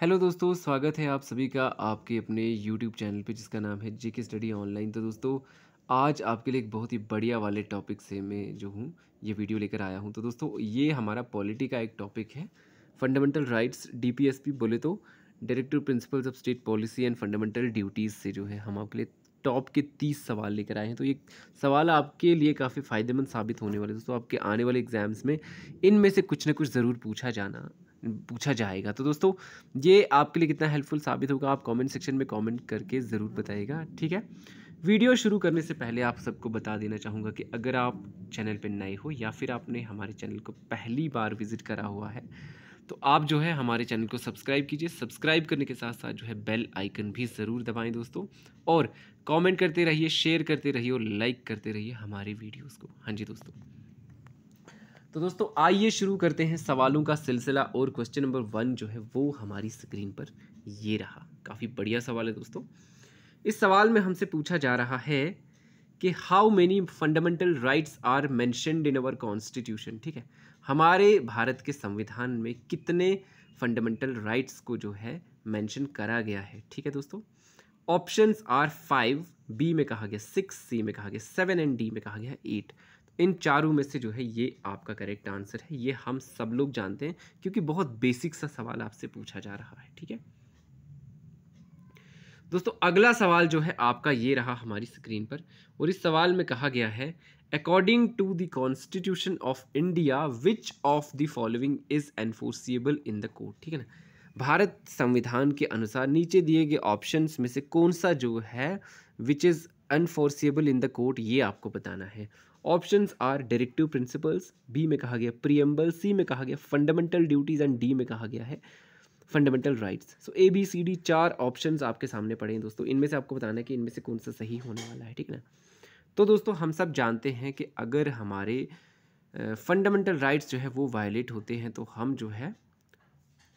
hello दोस्तों स्वागत है आप सभी का आपके अपने यूट्यूब चैनल पे जिसका नाम है जी के स्टडी ऑनलाइन तो दोस्तों आज आपके लिए एक बहुत ही बढ़िया वाले टॉपिक से मैं जो हूँ ये वीडियो लेकर आया हूँ तो दोस्तों ये हमारा पॉलिटी का एक टॉपिक है फंडामेंटल राइट्स डीपीएसपी बोले तो director principles of state policy and fundamental duties से जो है हम आपके लिए टॉप के तीस सवाल लेकर आए हैं तो ये सवाल आपके लिए काफ़ी फ़ायदेमंद साबित होने वाले दोस्तों आपके आने वाले एग्जाम्स में इनमें से कुछ ना कुछ ज़रूर पूछा जाना पूछा जाएगा तो दोस्तों ये आपके लिए कितना हेल्पफुल साबित होगा आप कमेंट सेक्शन में कमेंट करके ज़रूर बताइएगा ठीक है वीडियो शुरू करने से पहले आप सबको बता देना चाहूँगा कि अगर आप चैनल पर नए हो या फिर आपने हमारे चैनल को पहली बार विज़िट करा हुआ है तो आप जो है हमारे चैनल को सब्सक्राइब कीजिए सब्सक्राइब करने के साथ साथ जो है बेल आइकन भी ज़रूर दबाएं दोस्तों और कमेंट करते रहिए शेयर करते रहिए और लाइक करते रहिए हमारे वीडियोस को हाँ जी दोस्तों तो दोस्तों आइए शुरू करते हैं सवालों का सिलसिला और क्वेश्चन नंबर वन जो है वो हमारी स्क्रीन पर ये रहा काफ़ी बढ़िया सवाल है दोस्तों इस सवाल में हमसे पूछा जा रहा है कि how many fundamental rights are mentioned in our constitution ठीक है हमारे भारत के संविधान में कितने फंडामेंटल राइट्स को जो है मैंशन करा गया है ठीक है दोस्तों ऑप्शंस आर फाइव बी में कहा गया सिक्स सी में कहा गया सेवन एंड डी में कहा गया एट इन चारों में से जो है ये आपका करेक्ट आंसर है ये हम सब लोग जानते हैं क्योंकि बहुत बेसिक सा सवाल आपसे पूछा जा रहा है ठीक है दोस्तों अगला सवाल जो है आपका ये रहा हमारी स्क्रीन पर और इस सवाल में कहा गया है according to the constitution of India which of the following is enforceable in the court ठीक है ना भारत संविधान के अनुसार नीचे दिए गए ऑप्शन में से कौन सा जो है which is unenforceable in the court ये आपको बताना है options are directive principles B में कहा गया प्रियम्बल सी में कहा गया फंडामेंटल ड्यूटीज़ एंड डी में कहा गया है fundamental rights so A B C D चार ऑप्शन आपके सामने पड़े हैं दोस्तों इनमें से आपको बताना है कि इनमें से कौन सा सही होने वाला है ठीक है ना तो दोस्तों हम सब जानते हैं कि अगर हमारे फंडामेंटल uh, राइट्स जो है वो वायलेट होते हैं तो हम जो है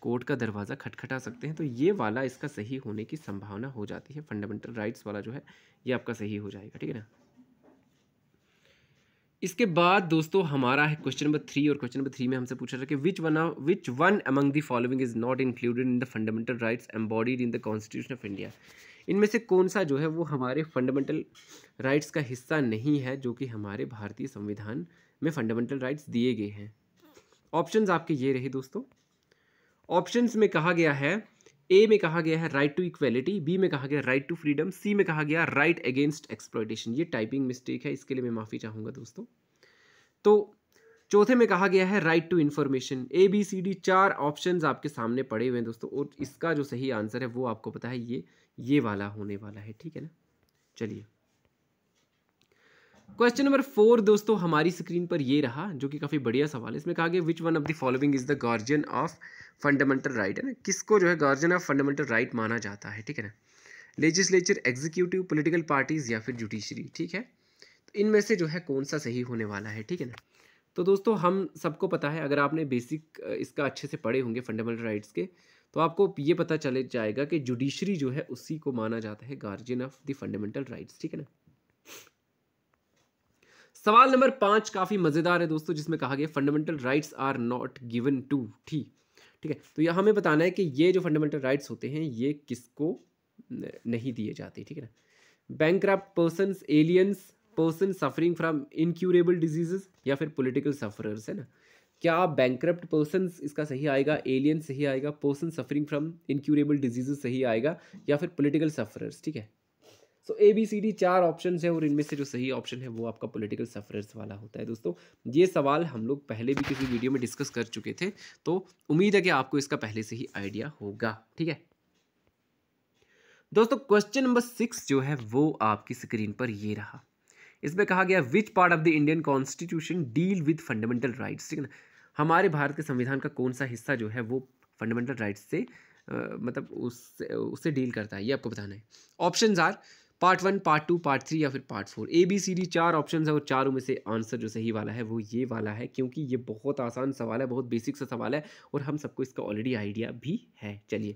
कोर्ट का दरवाज़ा खटखटा सकते हैं तो ये वाला इसका सही होने की संभावना हो जाती है फंडामेंटल राइट्स वाला जो है ये आपका सही हो जाएगा ठीक है ना इसके बाद दोस्तों हमारा है क्वेश्चन नंबर थ्री और क्वेश्चन नंबर थ्री में हमसे पूछा था कि which one which one among the following is not included in the fundamental rights embodied in the constitution of India इनमें से कौन सा जो है वो हमारे फंडामेंटल राइट्स का हिस्सा नहीं है जो कि हमारे भारतीय संविधान में फंडामेंटल राइट्स दिए गए हैं ऑप्शंस आपके ये रहे दोस्तों ऑप्शंस में कहा गया है ए में कहा गया है राइट टू इक्वेलिटी बी में कहा गया राइट टू फ्रीडम सी में कहा गया राइट अगेंस्ट एक्सप्लोइटेशन ये टाइपिंग मिस्टेक है इसके लिए मैं माफ़ी चाहूँगा दोस्तों तो चौथे में कहा गया है right to information A B C D चार ऑप्शन आपके सामने पड़े हुए हैं दोस्तों और इसका जो सही आंसर है वो आपको पता है ये ये वाला होने वाला है ठीक है ना चलिए क्वेश्चन नंबर फोर दोस्तों हमारी स्क्रीन पर ये रहा जो कि काफ़ी बढ़िया सवाल है इसमें कहा गया which one of the following is the guardian of fundamental right है ना किसको जो है गार्जियन ऑफ फंडामेंटल राइट माना जाता है ठीक है ना लेजिस्लेचर एग्जीक्यूटिव पोलिटिकल पार्टीज़ या फिर जुडिशरी ठीक है तो इनमें से जो है कौन सा सही होने वाला है ठीक है ना तो दोस्तों हम सबको पता है अगर आपने बेसिक इसका अच्छे से पढ़े होंगे फंडामेंटल राइट्स के तो आपको ये पता चले जाएगा कि जुडिशरी जो है उसी को माना जाता है guardian of the fundamental rights ठीक है ना सवाल नंबर पाँच काफ़ी मज़ेदार है दोस्तों जिसमें कहा गया fundamental rights are not given to ठीक ठीक है तो यह हमें बताना है कि ये जो फंडामेंटल राइट्स होते हैं ये किसको नहीं दिए जाते ठीक है ना bank person aliens person suffering from incurable diseases या फिर पोलिटिकल सफरर्स है ना क्या बैंक पर्सन इसका सही आएगा एलियन सही आएगा person suffering from incurable diseases सही आएगा या फिर पोलिटिकल सफरर्स ठीक है so A B C D चार ऑप्शन है और इनमें से जो सही ऑप्शन है वो आपका पोलिटिकल सफरेंस वाला होता है दोस्तों ये सवाल हम लोग पहले भी किसी वीडियो में डिस्कस कर चुके थे तो उम्मीद है कि आपको इसका पहले से ही आइडिया होगा ठीक है दोस्तों क्वेश्चन नंबर सिक्स जो है वो आपकी स्क्रीन पर ये रहा इसमें कहा गया which part of the Indian constitution deal with fundamental rights ठीक है ना हमारे भारत के संविधान का कौन सा हिस्सा जो है वो फंडामेंटल राइट्स से आ, मतलब उससे उससे डील करता है ये आपको बताना है options are part one part two part three या फिर part four A B C D चार ऑप्शन है और चारों में से आंसर जो सही वाला है वो ये वाला है क्योंकि ये बहुत आसान सवाल है बहुत बेसिक सा सवाल है और हम सबको इसका ऑलरेडी आइडिया भी है चलिए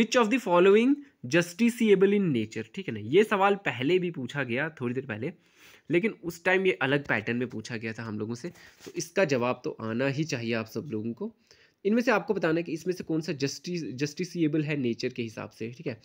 which of the following justiciable in nature ठीक है ना ये सवाल पहले भी पूछा गया थोड़ी देर पहले लेकिन उस टाइम ये अलग पैटर्न में पूछा गया था हम लोगों से तो इसका जवाब तो आना ही चाहिए आप सब लोगों को इनमें से आपको बताना है कि इसमें से कौन सा जस्टिस जस्टिसबल है नेचर के हिसाब से ठीक है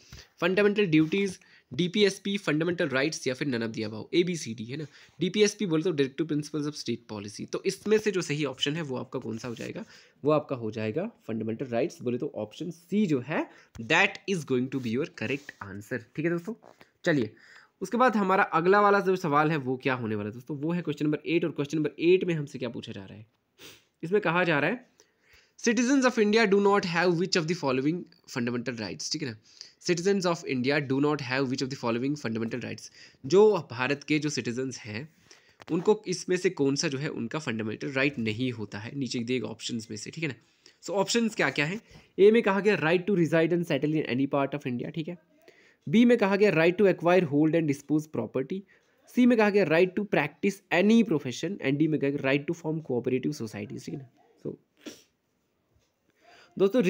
fundamental duties DPSP fundamental rights या फिर नन ऑफ दिया भाव ए बी सी डी है ना डीपीएसपी बोलते हो directive principles of state policy तो इसमें से जो सही ऑप्शन है वो आपका कौन सा हो जाएगा वो आपका हो जाएगा फंडामेंटल राइट्स बोले तो ऑप्शन सी जो है that is going to be your correct answer ठीक है दोस्तों चलिए उसके बाद हमारा अगला वाला जो सवाल है वो क्या होने वाला है दोस्तों वो है क्वेश्चन नंबर एट और क्वेश्चन नंबर एट में हमसे क्या पूछा जा रहा है इसमें कहा जा रहा है citizen of India do not have which of the following fundamental rights ठीक है ना citizen of India do not have which of the following fundamental rights जो भारत के जो सिटीजन्स हैं उनको इसमें से कौन सा जो है उनका फंडामेंटल राइट नहीं होता है नीचे दिए गए ऑप्शन में से ठीक है ना सो ऑप्शन क्या क्या है ए में कहा गया right to reside and settle in any part of India ठीक है बी में कहा गया right to acquire hold and dispose property C में कहा गया right to practise any profession and D में कहा गया right to form cooperative societies ठीक है ना दोस्तों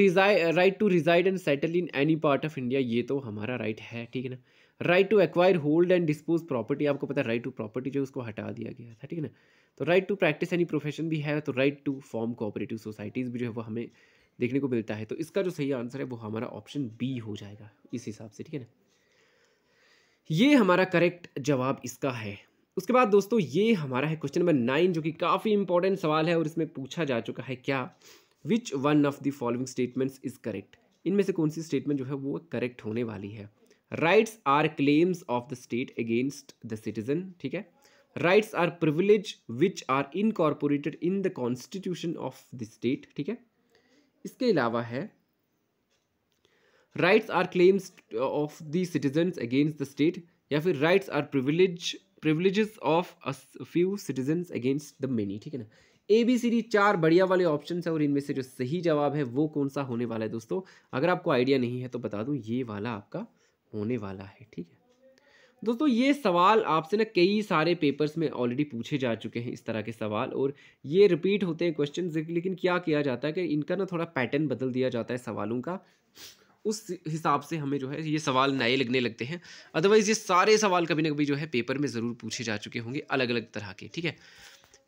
right to reside and settle in any part of India ये तो हमारा राइट right है ठीक है ना right to acquire hold and dispose property आपको पता है राइट टू प्रॉपर्टी जो उसको हटा दिया गया था ठीक है ना तो right to practise any profession भी है तो right to form cooperative societies भी जो है वो हमें देखने को मिलता है तो इसका जो सही आंसर है वो हमारा ऑप्शन बी हो जाएगा इस हिसाब से ठीक है ना ये हमारा करेक्ट जवाब इसका है उसके बाद दोस्तों ये हमारा है क्वेश्चन नंबर नाइन जो कि काफ़ी इंपॉर्टेंट सवाल है और इसमें पूछा जा चुका है क्या which one of the following statements is correct इनमें से कौन सी स्टेटमेंट जो है वो करेक्ट होने वाली है rights are claims of the state against the citizen ठीक है rights are privilege which are incorporated in the constitution of the state ठीक है इसके अलावा है rights are claims of the citizen against the state या फिर rights are privilege privilege of a few citizen against the many ठीक है ना ए बी सी डी चार बढ़िया वाले ऑप्शन है और इनमें से जो सही जवाब है वो कौन सा होने वाला है दोस्तों अगर आपको आइडिया नहीं है तो बता दूँ ये वाला आपका होने वाला है ठीक है दोस्तों ये सवाल आपसे ना कई सारे पेपर्स में ऑलरेडी पूछे जा चुके हैं इस तरह के सवाल और ये रिपीट होते हैं क्वेश्चन लेकिन क्या किया जाता है कि इनका ना थोड़ा पैटर्न बदल दिया जाता है सवालों का उस हिसाब से हमें जो है ये सवाल नए लगने लगते हैं अदरवाइज़ ये सारे सवाल कभी ना कभी जो है पेपर में ज़रूर पूछे जा चुके होंगे अलग अलग तरह के ठीक है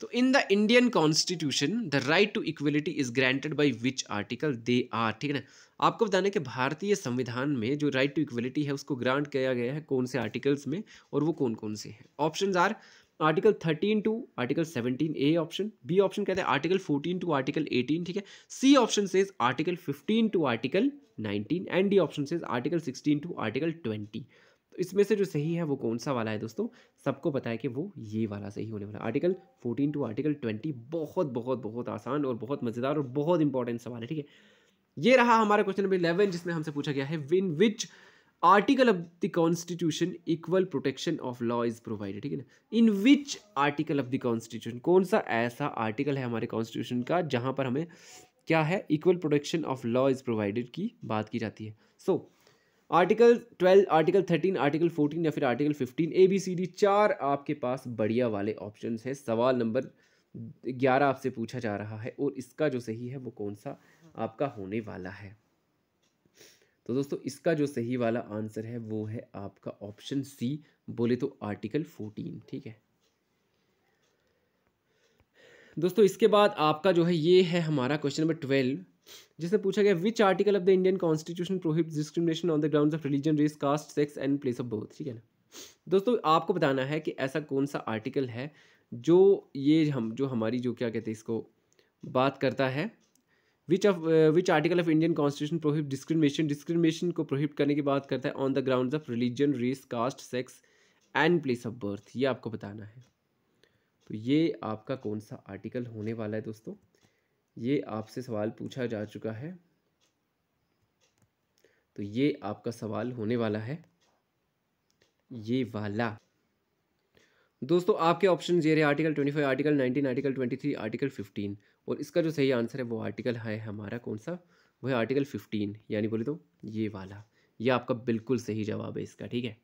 तो in the Indian constitution the right to equality is granted by which article they are ठीक है ना आपको बताने के कि भारतीय संविधान में जो राइट टू इक्वलिटी है उसको ग्रांट किया गया है कौन से आर्टिकल्स में और वो कौन कौन से हैं option are article thirteen to article seventeen A option B option कहते हैं article fourteen to article eighteen ठीक है C option says article fifteen to article nineteen and D option से article sixteen to article twenty तो इसमें से जो सही है वो कौन सा वाला है दोस्तों सबको पता है कि वो ये वाला सही होने वाला आर्टिकल 14 टू आर्टिकल 20 बहुत बहुत बहुत आसान और बहुत मज़ेदार और बहुत इंपॉर्टेंट सवाल है ठीक है ये रहा हमारा क्वेश्चन नंबर इलेवन जिसमें हमसे पूछा गया है in which article of the constitution equal protection of law is provided ठीक है ना in which article of the constitution कौन सा ऐसा आर्टिकल है हमारे कॉन्स्टिट्यूशन का जहाँ पर हमें क्या है equal protection of law is provided की बात की जाती है so so, article twelve article thirteen article fourteen या फिर article fifteen A B C D चार आपके पास बढ़िया वाले ऑप्शन हैं सवाल नंबर ग्यारह आपसे पूछा जा रहा है और इसका जो सही है वो कौन सा आपका होने वाला है तो दोस्तों इसका जो सही वाला आंसर है वो है आपका ऑप्शन सी बोले तो आर्टिकल फोर्टीन ठीक है दोस्तों इसके बाद आपका जो है ये है हमारा क्वेश्चन नंबर ट्वेल्व जिसे पूछा गया which article of the Indian constitution prohibits discrimination on the ground of religion race caste sex and place of birth ठीक है ना दोस्तों आपको बताना है कि ऐसा कौन सा आर्टिकल है जो ये हम जो हमारी जो क्या कहते हैं इसको बात करता है which of which article of Indian constitution prohibit discrimination discrimination को प्रोहिब करने की बात करता है on the ground of religion race caste sex and place of birth ये आपको बताना है तो ये आपका कौन सा आर्टिकल होने वाला है दोस्तों ये आपसे सवाल पूछा जा चुका है तो ये आपका सवाल होने वाला है ये वाला दोस्तों आपके ऑप्शन ये रहे article twenty five article nineteen article twenty three article fifteen और इसका जो सही आंसर है वो आर्टिकल है हमारा कौन सा वो है आर्टिकल फिफ्टीन यानी बोले तो ये वाला ये आपका बिल्कुल सही जवाब है इसका ठीक है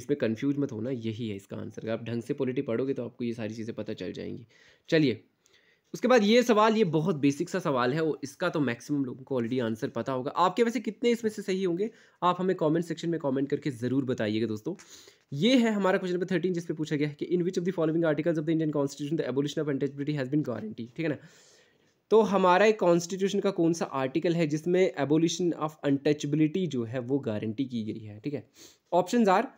इसमें कन्फ्यूज मत होना यही है इसका आंसर आप ढंग से पॉलिटी पढ़ोगे तो आपको ये सारी चीज़ें पता चल जाएंगी चलिए उसके बाद ये सवाल ये बहुत बेसिक सा सवाल है और इसका तो मैक्सिमम लोगों को ऑलरेडी आंसर पता होगा आपके वैसे कितने इसमें से सही होंगे आप हमें कमेंट सेक्शन में कमेंट करके ज़रूर बताइएगा दोस्तों ये है हमारा क्वेश्चन नंबर थर्टीन जिसपे पूछा गया है कि in which of the following articles of the Indian constitution the abolition of untouchability has been guaranteed ठीक है ना तो हमारा एक कॉन्स्टिट्यूशन का कौन सा आर्टिकल है जिसमें एबोलिशन ऑफ अनटचबिलिटी जो है वो गारंटी की गई है ठीक है ऑप्शन आर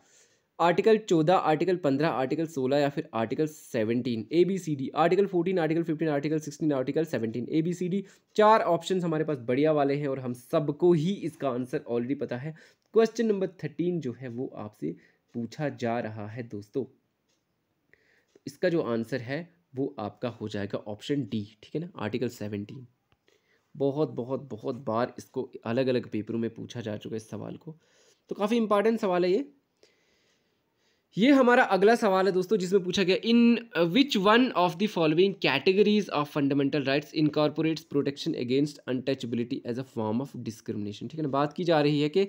आर्टिकल चौदह आर्टिकल पंद्रह आर्टिकल सोलह या फिर article seventeen A B C D article fourteen article fifteen article sixteen article seventeen A B C D चार ऑप्शन हमारे पास बढ़िया वाले हैं और हम सबको ही इसका आंसर ऑलरेडी पता है क्वेश्चन नंबर थर्टीन जो है वो आपसे पूछा जा रहा है दोस्तों इसका जो आंसर है वो आपका हो जाएगा ऑप्शन डी ठीक है ना आर्टिकल सेवनटीन बहुत बहुत बहुत बार इसको अलग अलग पेपरों में पूछा जा चुका है इस सवाल को तो काफ़ी इंपॉर्टेंट सवाल है ये ये हमारा अगला सवाल है दोस्तों जिसमें पूछा गया in which one of the following categories of fundamental rights incorporates protection against untouchability as a form of discrimination ठीक है ना बात की जा रही है कि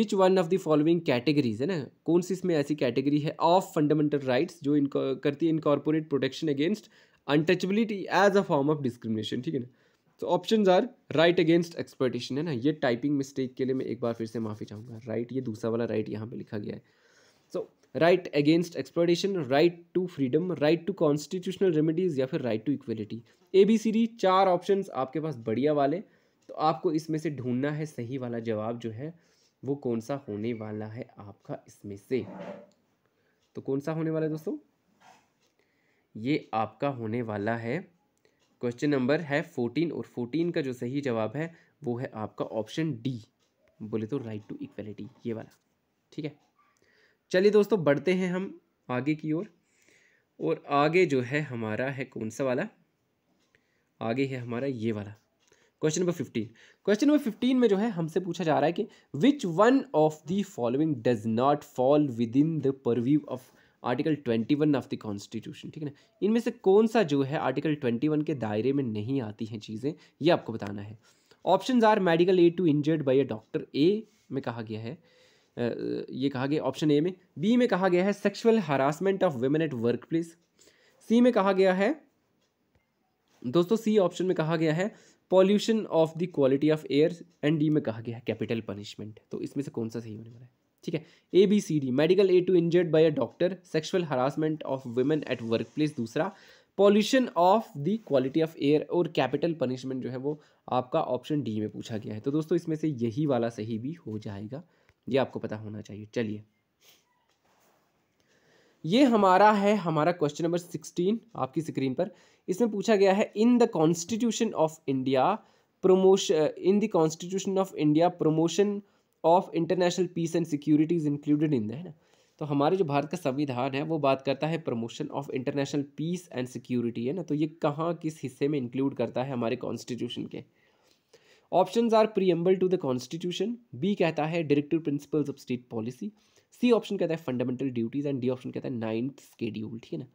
which one of the following categories है ना कौन सी इसमें ऐसी कैटेगरी है ऑफ फंडामेंटल राइट्स जो इन करती है incorporate protection against untouchability as a form of discrimination ठीक है ना तो option are right against exploitation है ना ये टाइपिंग मिस्टेक के लिए मैं एक बार फिर से माफ़ी चाहूँगा राइट ये दूसरा वाला राइट यहाँ पर लिखा गया है right against exploitation right to freedom right to constitutional remedies या फिर right to equality A B C D चार ऑप्शन आपके पास बढ़िया वाले तो आपको इसमें से ढूंढना है सही वाला जवाब जो है वो कौन सा होने वाला है आपका इसमें से तो कौन सा होने वाला है दोस्तों ये आपका होने वाला है क्वेश्चन नंबर है फोर्टीन और फोर्टीन का जो सही जवाब है वो है आपका ऑप्शन डी बोले तो राइट टू इक्वलिटी ये वाला ठीक है चलिए दोस्तों बढ़ते हैं हम आगे की ओर और, और आगे जो है हमारा है कौन सा वाला आगे है हमारा ये वाला question number fifteen question number fifteen में जो है हमसे पूछा जा रहा है कि which one of the following does not fall within the purview of article twenty one of the constitution ठीक है ना इनमें से कौन सा जो है आर्टिकल ट्वेंटी वन के दायरे में नहीं आती हैं चीज़ें ये आपको बताना है option are medical aid to injured by a doctor A में कहा गया है ये कहा गया ऑप्शन ए में बी में कहा गया है sexual harassment of women at work place C में कहा गया है दोस्तों सी ऑप्शन में कहा गया है pollution of the quality of air and D में कहा गया है कैपिटल पनिशमेंट तो इसमें से कौन सा सही होने वाला है ठीक है A B C D medical aid to injured by a doctor sexual harassment of women at work place दूसरा pollution of the quality of air और कैपिटल पनिशमेंट जो है वो आपका ऑप्शन डी में पूछा गया है तो दोस्तों इसमें से यही वाला सही भी हो जाएगा ये आपको पता होना चाहिए चलिए ये हमारा है हमारा क्वेश्चन नंबर सिक्सटीन आपकी स्क्रीन पर इसमें पूछा गया है in the constitution of India in the constitution of India promotion of international peace and and security is included in है ना तो हमारे जो भारत का संविधान है वो बात करता है promotion of international peace and security है ना तो ये कहाँ किस हिस्से में इंक्लूड करता है हमारे कॉन्स्टिट्यूशन के option are preamble to the constitution B कहता है directive principles of state policy C option कहता है fundamental duties and D option कहता है नाइन्थ स्केड्यूल ठीक है ना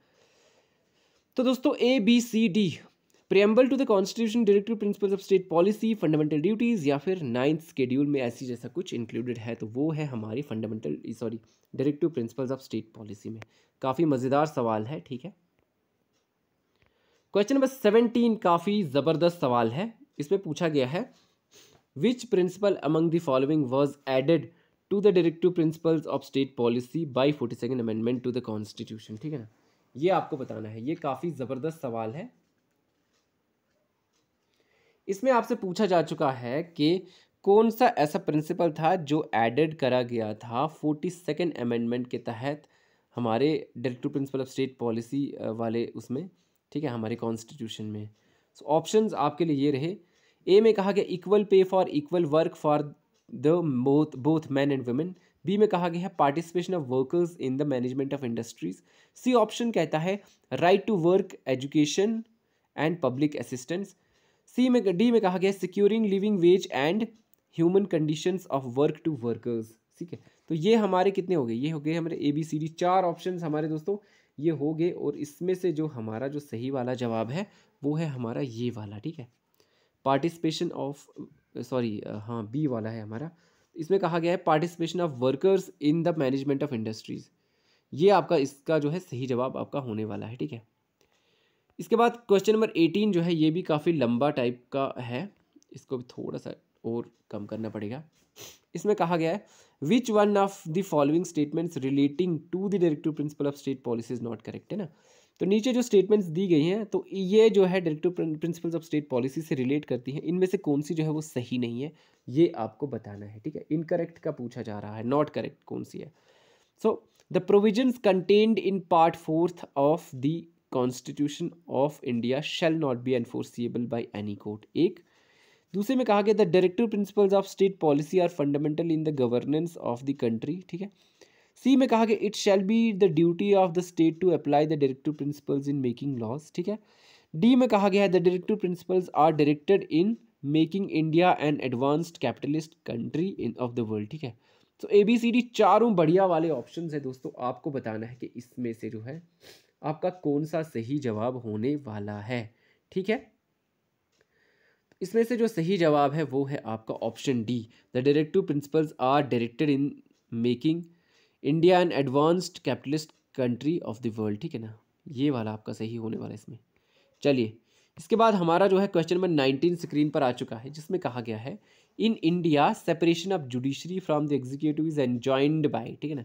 तो दोस्तों A B C D preamble to the constitution directive principles of state policy fundamental duties या फिर नाइन्थ स्केड्यूल में ऐसी जैसा कुछ इंक्लूडेड है तो वो है हमारी fundamental sorry directive principles of state policy में काफ़ी मज़ेदार सवाल है ठीक है क्वेश्चन नंबर सेवनटीन काफ़ी ज़बरदस्त सवाल है इसमें पूछा गया है Which principle among the following was added to the directive principles of state policy by 42nd amendment to the constitution ठीक है ना ये आपको बताना है ये काफ़ी ज़बरदस्त सवाल है इसमें आपसे पूछा जा चुका है कि कौन सा ऐसा प्रिंसिपल था जो एडेड करा गया था फोर्टी सेकेंड अमेंडमेंट के तहत हमारे directive principle of state policy वाले उसमें ठीक है हमारे कॉन्स्टिट्यूशन में सो so, ऑप्शंस आपके लिए ये रहे ए में कहा गया equal pay for equal work for the both both man and women B में कहा गया है participation of workers in the management of industries C option कहता है right to work education and public assistance C में D में कहा गया है securing living wage and human conditions of work to workers ठीक है तो ये हमारे कितने हो गए ये हो गए हमारे ए बी सी डी चार ऑप्शन हमारे दोस्तों ये हो गए और इसमें से जो हमारा जो सही वाला जवाब है वो है हमारा ये वाला ठीक है पार्टिसिपेशन ऑफ सॉरी हाँ बी वाला है हमारा इसमें कहा गया है participation of workers in the management of industries ये आपका इसका जो है सही जवाब आपका होने वाला है ठीक है इसके बाद क्वेश्चन नंबर एटीन जो है ये भी काफ़ी लंबा टाइप का है इसको भी थोड़ा सा और कम करना पड़ेगा इसमें कहा गया है which one of the following statements relating to the directive principle of state policy is not correct है ना तो नीचे जो स्टेटमेंट्स दी गई हैं तो ये जो है directive principles of state policy से रिलेट करती हैं इनमें से कौन सी जो है वो सही नहीं है ये आपको बताना है ठीक है इनकरेक्ट का पूछा जा रहा है नॉट करेक्ट कौन सी है so the provisions contained in part fourth of the constitution of India shall not be enforceable by any court एक दूसरे में कहा गया the directive principles of state policy are fundamental in the governance of the country ठीक है C में कहा कि it shall be the duty of the state to apply the directive principles in making laws ठीक है D में कहा गया है the directive principles are directed in making India and advanced capitalist country in of the world ठीक है तो ए B C D चारों बढ़िया वाले ऑप्शन है दोस्तों आपको बताना है कि इसमें से जो है आपका कौन सा सही जवाब होने वाला है ठीक है इसमें से जो सही जवाब है वो है आपका option D the directive principles are directed in making India an advanced capitalist country of the world ठीक है ना ये वाला आपका सही होने वाला है इसमें चलिए इसके बाद हमारा जो है क्वेश्चन नंबर नाइनटीन स्क्रीन पर आ चुका है जिसमें कहा गया है in India separation of judiciary from the executive is joined by ठीक है ना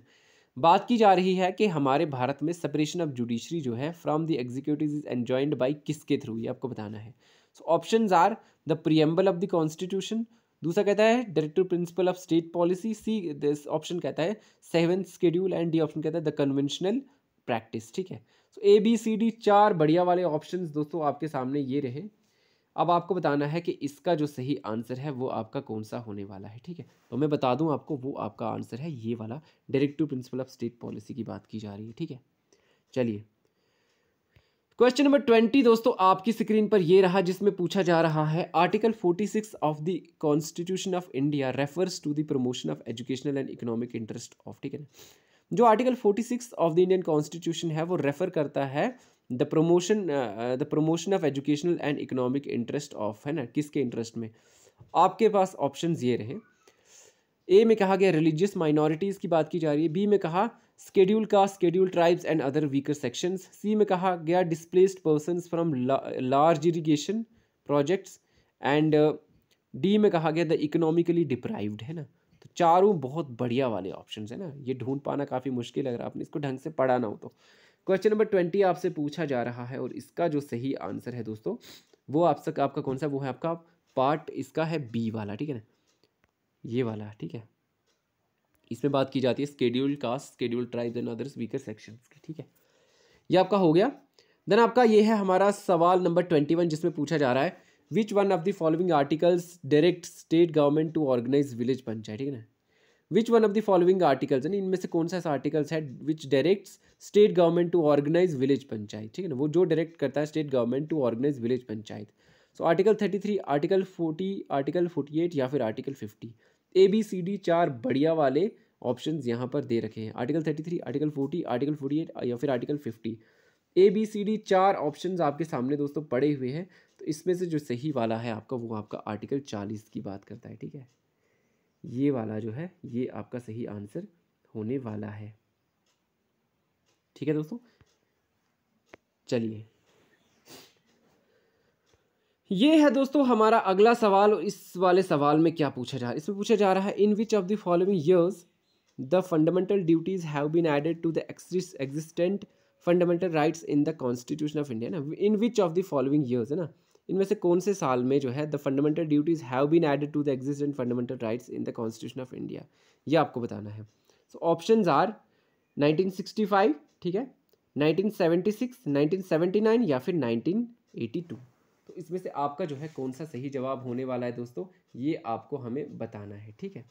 बात की जा रही है कि हमारे भारत में सेपरेशन ऑफ जुडिशरी जो है from the executive is joined by किसके थ्रू ये आपको बताना है so option are the preamble of the constitution दूसरा कहता है director principle of state policy C this option कहता है seven schedule and D option कहता है द कन्वेंशनल प्रैक्टिस ठीक है so A B C D चार बढ़िया वाले ऑप्शन दोस्तों आपके सामने ये रहे अब आपको बताना है कि इसका जो सही आंसर है वो आपका कौन सा होने वाला है ठीक है तो मैं बता दूं आपको वो आपका आंसर है ये वाला directive principle of state policy की बात की जा रही है ठीक है चलिए क्वेश्चन नंबर ट्वेंटी दोस्तों आपकी स्क्रीन पर यह रहा जिसमें पूछा जा रहा है article forty six of the constitution of India refers to the promotion of educational and economic interest of ठीक है जो article forty six of the Indian constitution है वो रेफर करता है the promotion the promotion of educational and economic interest of है ना किसके इंटरेस्ट में आपके पास ऑप्शन ये रहे ए में कहा गया रिलीजियस माइनॉरिटीज़ की बात की जा रही है बी में कहा स्केड्यूल का schedule tribes and other weaker sections C में कहा गया displaced person from large irrigation projects and D में कहा गया द इकोनॉमिकली डिप्राइव्ड है ना तो चारों बहुत बढ़िया वाले ऑप्शंस है ना ये ढूंढ पाना काफ़ी मुश्किल है अगर आपने इसको ढंग से पढ़ा ना हो तो क्वेश्चन नंबर ट्वेंटी आपसे पूछा जा रहा है और इसका जो सही आंसर है दोस्तों वो आपसे आपका कौन सा वो है आपका पार्ट इसका है बी वाला ठीक है ना ये वाला ठीक है इसमें बात की जाती है schedule caste schedule tribes and others weaker section की ठीक है ये आपका हो गया देन आपका ये है हमारा सवाल नंबर ट्वेंटी वन जिसमें पूछा जा रहा है which one of the following articles direct state government to organise village panchayat ठीक है ना which one of the following articles यानी इनमें से कौन सा ऐसा आर्टिकल्स है which direct state government to organise village panchayat ठीक है ना वो जो डायरेक्ट करता है state government to organise village panchayat so article thirty three article forty article forty eight या फिर article fifty A B C D चार बढ़िया वाले ऑप्शन यहाँ पर दे रखे हैं article thirty three article forty article forty eight या फिर article fifty A B C D चार ऑप्शन आपके सामने दोस्तों पड़े हुए हैं तो इसमें से जो सही वाला है आपका वो आपका आर्टिकल चालीस की बात करता है ठीक है ये वाला जो है ये आपका सही आंसर होने वाला है ठीक है दोस्तों चलिए ये है दोस्तों हमारा अगला सवाल और इस वाले सवाल में क्या पूछा जा रहा है इसमें पूछा जा रहा है in which of the following years the fundamental duties have been added to the existent fundamental rights in the constitution of India ना in which of the following years है ना इनमें से कौन से साल में जो है the fundamental duties have been added to the existent fundamental rights in the constitution of India ये आपको बताना है सो ऑप्शन आर नाइनटीन ठीक है नाइनटीन सेवेंटी या फिर नाइनटीन तो इसमें से आपका जो है कौन सा सही जवाब होने वाला है दोस्तों ये आपको हमें बताना है ठीक है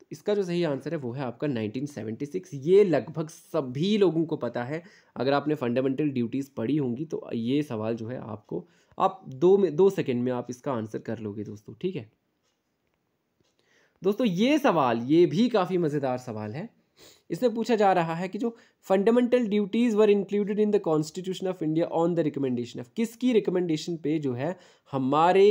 तो इसका जो सही आंसर है वो है आपका 1976 ये लगभग सभी लोगों को पता है अगर आपने फंडामेंटल ड्यूटीज़ पढ़ी होंगी तो ये सवाल जो है आपको आप दो में दो सेकेंड में आप इसका आंसर कर लोगे दोस्तों ठीक है दोस्तों ये सवाल ये भी काफ़ी मज़ेदार सवाल है इसमें पूछा जा रहा है कि जो fundamental duties were included in the constitution of India on the recommendation of किसकी रिकमेंडेशन पे जो है हमारे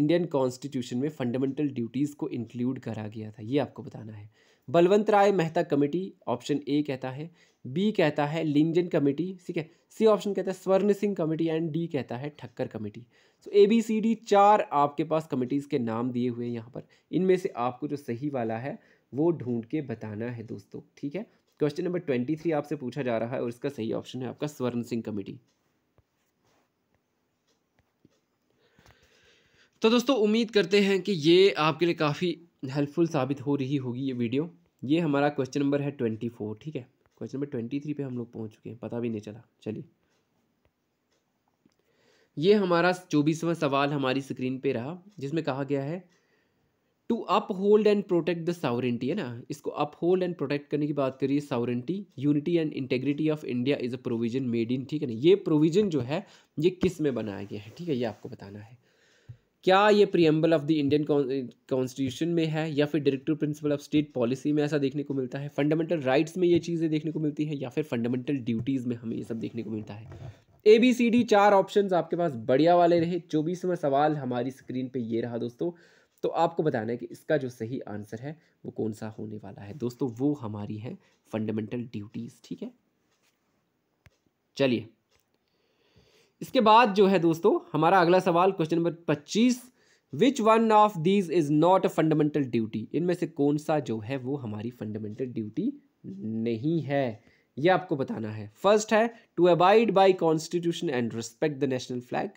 इंडियन कॉन्स्टिट्यूशन में फंडामेंटल ड्यूटीज़ को इंक्लूड करा गया था ये आपको बताना है Balwant Rai Mehta committee option A कहता है बी कहता है लिंजन कमेटी ठीक है सी ऑप्शन कहता है स्वर्ण सिंह कमेटी एंड डी कहता है Thakkar committee so A B C D चार आपके पास कमेटीज़ के नाम दिए हुए हैं यहाँ पर इनमें से आपको जो सही वाला है वो ढूंढ के बताना है दोस्तों ठीक है क्वेश्चन नंबर ट्वेंटी थ्री आपसे पूछा जा रहा है और इसका सही ऑप्शन है आपका स्वर्ण सिंह कमेटी तो दोस्तों उम्मीद करते हैं कि ये आपके लिए काफ़ी हेल्पफुल साबित हो रही होगी ये वीडियो ये हमारा क्वेश्चन नंबर है ट्वेंटी फोर ठीक है क्वेश्चन नंबर ट्वेंटी थ्री पे हम लोग पहुंच चुके हैं पता भी नहीं चला चलिए ये हमारा चौबीसवां सवाल हमारी स्क्रीन पे रहा जिसमें कहा गया है to uphold and protect the sovereignty है ना इसको अप होल्ड एंड प्रोटेक्ट करने की बात करिए sovereignty unity and integrity of India is a provision made in ठीक है ना ये प्रोविजन जो है ये किस में बनाया गया है ठीक है ये आपको बताना है क्या ये preamble of the Indian constitution में है या फिर directive principle of state policy में ऐसा देखने को मिलता है फंडामेंटल राइट्स में ये चीज़ें देखने को मिलती है या फिर फंडामेंटल ड्यूटीज़ में हमें ये सब देखने को मिलता है ए बी सी डी चार ऑप्शन आपके पास बढ़िया वाले रहे चौबीसवा सवाल हमारी स्क्रीन पर ये रहा दोस्तों तो आपको बताना है कि इसका जो सही आंसर है वो कौन सा होने वाला है दोस्तों वो हमारी है फंडामेंटल ड्यूटीज़ ठीक है चलिए इसके बाद जो है दोस्तों हमारा अगला सवाल क्वेश्चन नंबर पच्चीस which one of these is not a fundamental duty इनमें से कौन सा जो है वो हमारी फंडामेंटल ड्यूटी नहीं है ये आपको बताना है फर्स्ट है to abide by constitution and respect the national flag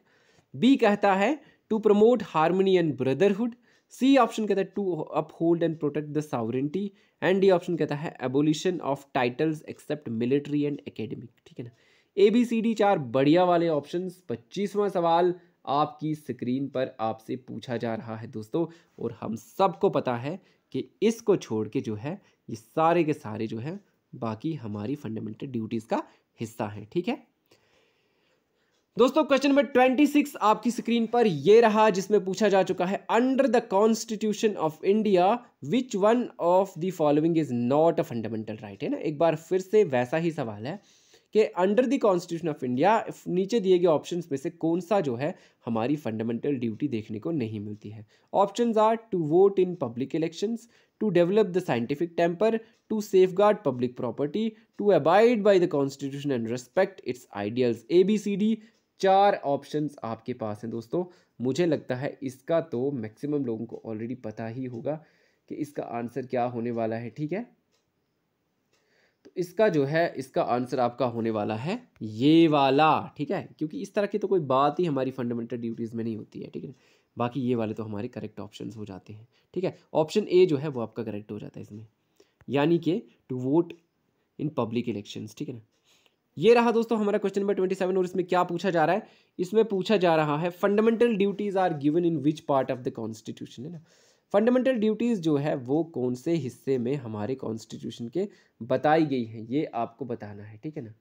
B कहता है to promote harmony and brotherhood C option कहता है to uphold and protect the sovereignty and D option कहता है abolition of titles except military and academic ठीक है ना ए B C D चार बढ़िया वाले ऑप्शन पच्चीसवां सवाल आपकी स्क्रीन पर आपसे पूछा जा रहा है दोस्तों और हम सबको पता है कि इसको छोड़ के जो है ये सारे के सारे जो है बाकी हमारी फंडामेंटल ड्यूटीज़ का हिस्सा है ठीक है दोस्तों क्वेश्चन नंबर ट्वेंटी सिक्स आपकी स्क्रीन पर यह रहा जिसमें पूछा जा चुका है under the constitution of India which one of the following is not a fundamental right है ना एक बार फिर से वैसा ही सवाल है कि under the constitution of India नीचे दिए गए ऑप्शन में से कौन सा जो है हमारी फंडामेंटल ड्यूटी देखने को नहीं मिलती है option are to vote in public election to develop the scientific temper to safeguard public property to abide by the constitution and respect its ideals A B C D चार options आपके पास हैं दोस्तों मुझे लगता है इसका तो मैक्सिमम लोगों को ऑलरेडी पता ही होगा कि इसका आंसर क्या होने वाला है ठीक है तो इसका जो है इसका आंसर आपका होने वाला है ये वाला ठीक है क्योंकि इस तरह की तो कोई बात ही हमारी फंडामेंटल ड्यूटीज़ में नहीं होती है ठीक है बाकी ये वाले तो हमारे करेक्ट ऑप्शन हो जाते हैं ठीक है ऑप्शन ए जो है वो आपका करेक्ट हो जाता है इसमें यानी कि to vote in public elections ठीक है ना ये रहा दोस्तों हमारा क्वेश्चन नंबर ट्वेंटी सेवन और इसमें क्या पूछा जा रहा है इसमें पूछा जा रहा है fundamental duties are given in which part of the constitution है ना फंडामेंटल ड्यूटीज़ जो है वो कौन से हिस्से में हमारे कॉन्स्टिट्यूशन के बताई गई हैं ये आपको बताना है ठीक है ना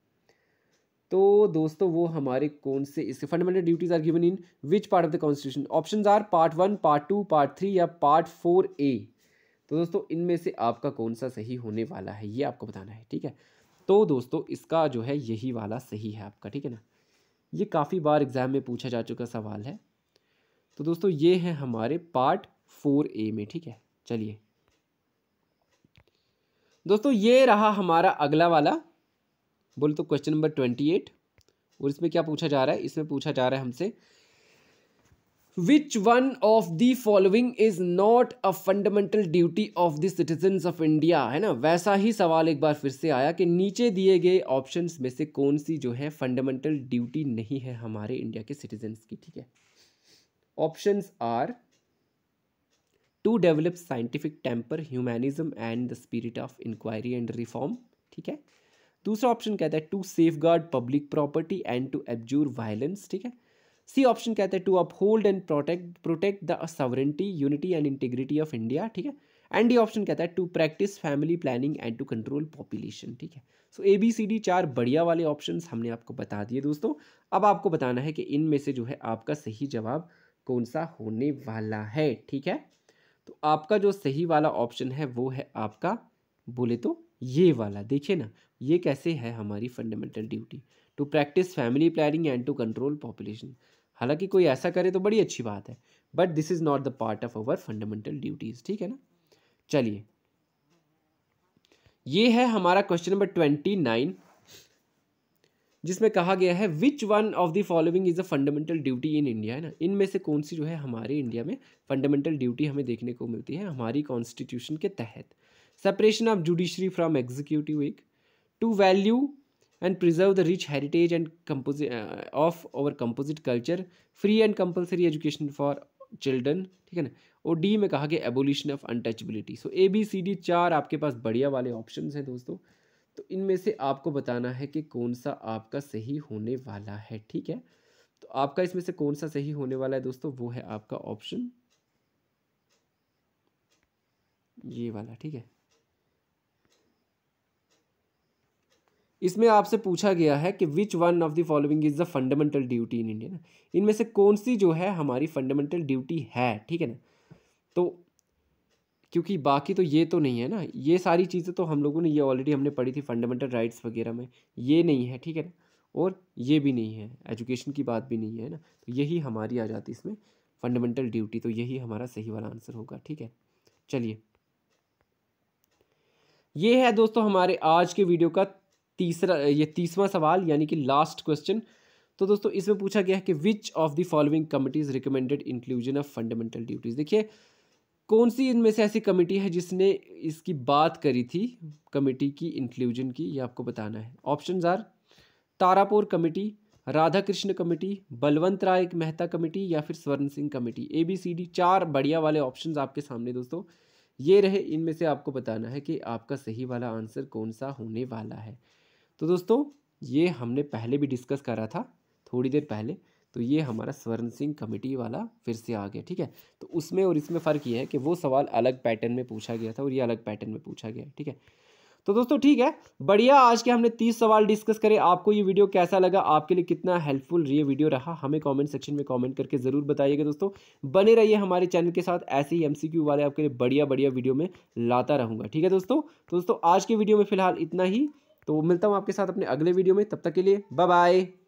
तो दोस्तों वो हमारे कौन से इसके fundamental duties are given in which part of the constitution option are part one part two part three या पार्ट फोर ए तो दोस्तों इनमें से आपका कौन सा सही होने वाला है ये आपको बताना है ठीक है तो दोस्तों इसका जो है यही वाला सही है आपका ठीक है ना ये काफ़ी बार एग्ज़ाम में पूछा जा चुका सवाल है तो दोस्तों ये है हमारे पार्ट फोर ए में ठीक है चलिए दोस्तों ये रहा हमारा अगला वाला बोल तो क्वेश्चन नंबर ट्वेंटी एट और इसमें क्या पूछा जा रहा है इसमें पूछा जा रहा है हमसे which one of the following is not a fundamental duty of the citizens of India है ना वैसा ही सवाल एक बार फिर से आया कि नीचे दिए गए ऑप्शन में से कौन सी जो है फंडामेंटल ड्यूटी नहीं है हमारे इंडिया के सिटीजन्स की ठीक है option are to develop scientific temper humanism and the spirit of inquiry and reform ठीक है दूसरा ऑप्शन कहता है to safeguard public property and to abjure violence ठीक है सी ऑप्शन कहते हैं to uphold and protect protect the sovereignty unity and integrity of India ठीक है एंड डी ऑप्शन कहता है to practise family planning and to control population ठीक है so A B C D चार बढ़िया वाले ऑप्शन हमने आपको बता दिए दोस्तों अब आपको बताना है कि इनमें से जो है आपका सही जवाब कौन सा होने वाला है ठीक है तो आपका जो सही वाला ऑप्शन है वो है आपका बोले तो ये वाला देखिए ना ये कैसे है हमारी fundamental duty to practise family planning and to control population हालांकि कोई ऐसा करे तो बड़ी अच्छी बात है but this is not the part of our fundamental duties ठीक है ना चलिए ये है हमारा क्वेश्चन नंबर ट्वेंटी नाइन जिसमें कहा गया है which one of the following is a fundamental duty in India है ना इनमें से कौन सी जो है हमारे इंडिया में फंडामेंटल ड्यूटी हमें देखने को मिलती है हमारी कॉन्स्टिट्यूशन के तहत separation of judiciary from executive एक to value and preserve the rich heritage and composite uh, of our composite culture free and compulsory education children ठीक है ना और डी में कहा कि abolition of untouchability so A B C D चार आपके पास बढ़िया वाले ऑप्शन हैं दोस्तों तो इनमें से आपको बताना है कि कौन सा आपका सही होने वाला है ठीक है तो आपका इसमें से कौन सा सही होने वाला है दोस्तों वो है आपका ऑप्शन ये वाला ठीक है इसमें आपसे पूछा गया है कि which one of the following is the fundamental duty in India इनमें से कौन सी जो है हमारी फंडामेंटल ड्यूटी है ठीक है ना तो क्योंकि बाकी तो ये तो नहीं है ना ये सारी चीज़ें तो हम लोगों ने ये ऑलरेडी हमने पढ़ी थी फंडामेंटल राइट्स वगैरह में ये नहीं है ठीक है ना और ये भी नहीं है एजुकेशन की बात भी नहीं है ना तो यही हमारी आ जाती इसमें फंडामेंटल ड्यूटी तो यही हमारा सही वाला आंसर होगा ठीक है चलिए ये है दोस्तों हमारे आज के वीडियो का तीसरा ये तीसवा सवाल यानी कि लास्ट क्वेश्चन तो दोस्तों इसमें पूछा गया है कि which of the following committees recommended inclusion of fundamental duties देखिए कौन सी इनमें से ऐसी कमेटी है जिसने इसकी बात करी थी कमेटी की इंक्लूजन की ये आपको बताना है option are Tarapur committee Radha Krishna committee Balwant Rai Mehta committee या फिर Swaran Singh committee A B C D चार बढ़िया वाले ऑप्शन आपके सामने दोस्तों ये रहे इनमें से आपको बताना है कि आपका सही वाला आंसर कौन सा होने वाला है तो दोस्तों ये हमने पहले भी डिस्कस करा था थोड़ी देर पहले तो ये हमारा स्वर्ण सिंह कमेटी वाला फिर से आ गया ठीक है तो उसमें और इसमें फ़र्क ये है कि वो सवाल अलग पैटर्न में पूछा गया था और ये अलग पैटर्न में पूछा गया ठीक है तो दोस्तों ठीक है बढ़िया आज के हमने तीस सवाल डिस्कस करे आपको ये वीडियो कैसा लगा आपके लिए कितना हेल्पफुल ये वीडियो रहा हमें कमेंट सेक्शन में कमेंट करके ज़रूर बताइएगा दोस्तों बने रहिए हमारे चैनल के साथ ऐसे ही एमसीक्यू वाले आपके लिए बढ़िया बढ़िया वीडियो में लाता रहूँगा ठीक है दोस्तों तो दोस्तों आज के वीडियो में फिलहाल इतना ही तो मिलता हूँ आपके साथ अपने अगले वीडियो में तब तक के लिए बाय